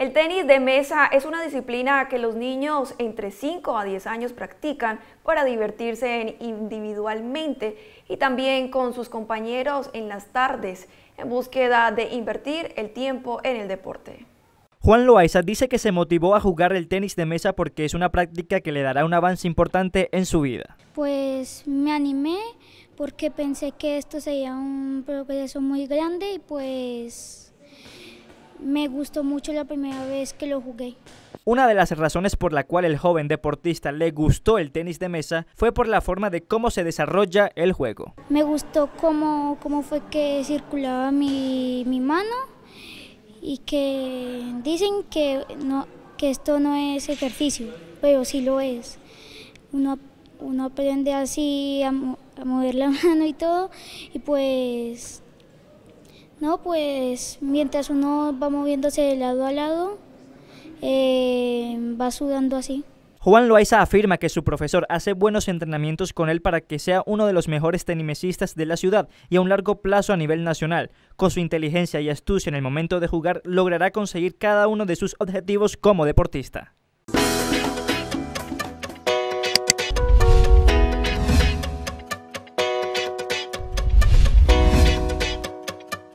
El tenis de mesa es una disciplina que los niños entre 5 a 10 años practican para divertirse individualmente y también con sus compañeros en las tardes en búsqueda de invertir el tiempo en el deporte. Juan Loaiza dice que se motivó a jugar el tenis de mesa porque es una práctica que le dará un avance importante en su vida. Pues me animé porque pensé que esto sería un progreso muy grande y pues me gustó mucho la primera vez que lo jugué. Una de las razones por la cual el joven deportista le gustó el tenis de mesa fue por la forma de cómo se desarrolla el juego. Me gustó cómo, cómo fue que circulaba mi, mano y que dicen que, no, que esto no es ejercicio, pero sí lo es. Uno, uno aprende así a, a mover la mano y todo y pues no, pues mientras uno va moviéndose de lado a lado, eh, va sudando así. Juan Loaiza afirma que su profesor hace buenos entrenamientos con él para que sea uno de los mejores tenimesistas de la ciudad y a un largo plazo a nivel nacional. Con su inteligencia y astucia en el momento de jugar, logrará conseguir cada uno de sus objetivos como deportista.